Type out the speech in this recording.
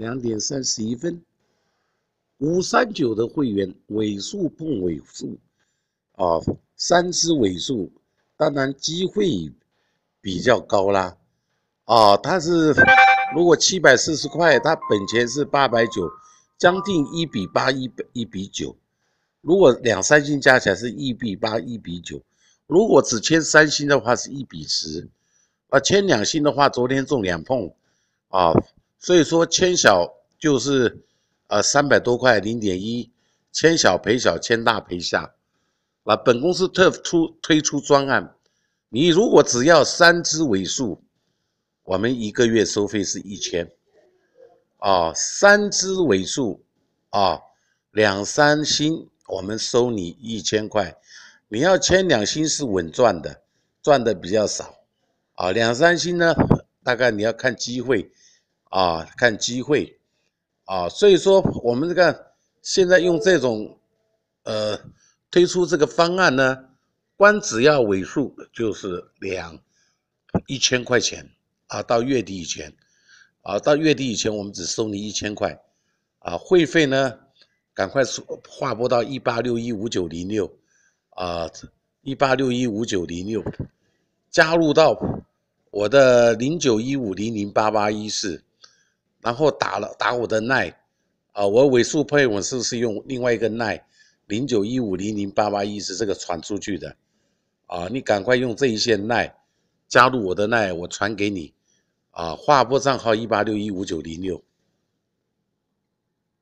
两点三十一分，五三九的会员尾数碰尾数，啊，三只尾数，当然机会比较高啦，啊，它是如果七百四十块，它本钱是八百九，将近一比八，一比一比九，如果两三星加起来是一比八，一比九，如果只签三星的话是一比十，啊，签两星的话，昨天中两碰，啊。所以说，签小就是，呃，三百多块零点一，签小赔小，签大赔下。那本公司特出推出专案，你如果只要三只尾数，我们一个月收费是一千，啊，三只尾数，啊，两三星，我们收你一千块。你要签两星是稳赚的，赚的比较少，啊，两三星呢，大概你要看机会。啊，看机会，啊，所以说我们这个现在用这种，呃，推出这个方案呢，光只要尾数就是两，一千块钱啊，到月底以前，啊，到月底以前我们只收你一千块，啊，会费呢，赶快划拨到一八六一五九零六，啊，一八六一五九零六，加入到我的零九一五零零八八一四。然后打了打我的奈，啊，我尾数配我是是用另外一个奈，零九一五零零八八一，是这个传出去的，啊，你赶快用这一些奈加入我的奈，我传给你，啊，划拨账号一八六一五九零六。